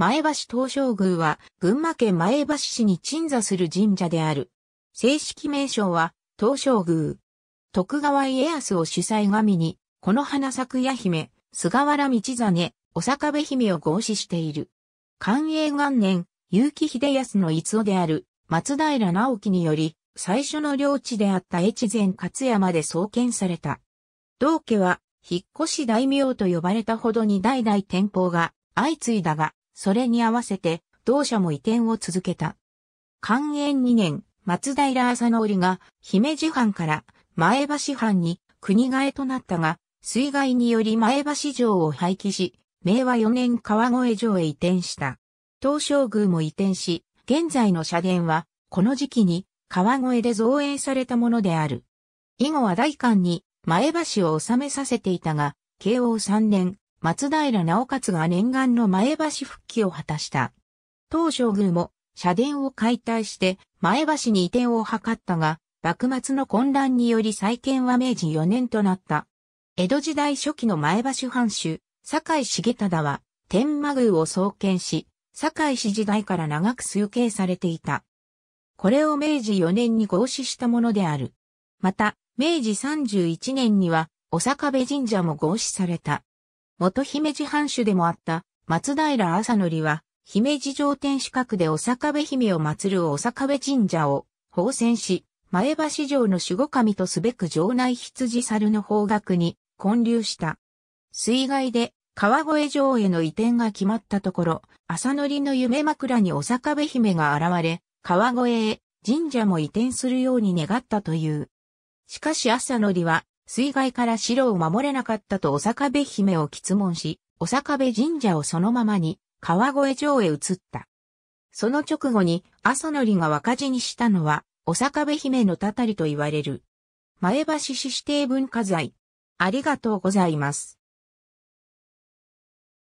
前橋東照宮は群馬県前橋市に鎮座する神社である。正式名称は東照宮。徳川家康を主催神に、この花咲夜姫、菅原道真、お坂部姫を合祀している。寛永元年、結城秀康の逸夫である松平直樹により、最初の領地であった越前勝山で創建された。同家は、引っ越し大名と呼ばれたほどに代々天保が相次いだが、それに合わせて同社も移転を続けた。寛永2年、松平朝の折が姫路藩から前橋藩に国替えとなったが、水害により前橋城を廃棄し、明和4年川越城へ移転した。東照宮も移転し、現在の社殿は、この時期に川越で造営されたものである。以後は大官に前橋を治めさせていたが、慶応3年、松平直勝が念願の前橋復帰を果たした。当照宮も社殿を解体して前橋に移転を図ったが、幕末の混乱により再建は明治4年となった。江戸時代初期の前橋藩主、堺重忠は天満宮を創建し、堺市時代から長く推計されていた。これを明治4年に合祀したものである。また、明治31年には、お坂部神社も合祀された。元姫路藩主でもあった松平朝則は、姫路城天守閣でお坂部姫を祀るお坂部神社を奉戦し、前橋城の守護神とすべく城内羊猿の方角に建立した。水害で川越城への移転が決まったところ、朝則の夢枕にお坂部姫が現れ、川越へ神社も移転するように願ったという。しかし朝則は水害から城を守れなかったと長部姫を質問し、長部神社をそのままに川越城へ移った。その直後にのりが若字にしたのは、長部姫のたたりと言われる。前橋市指定文化財。ありがとうございます。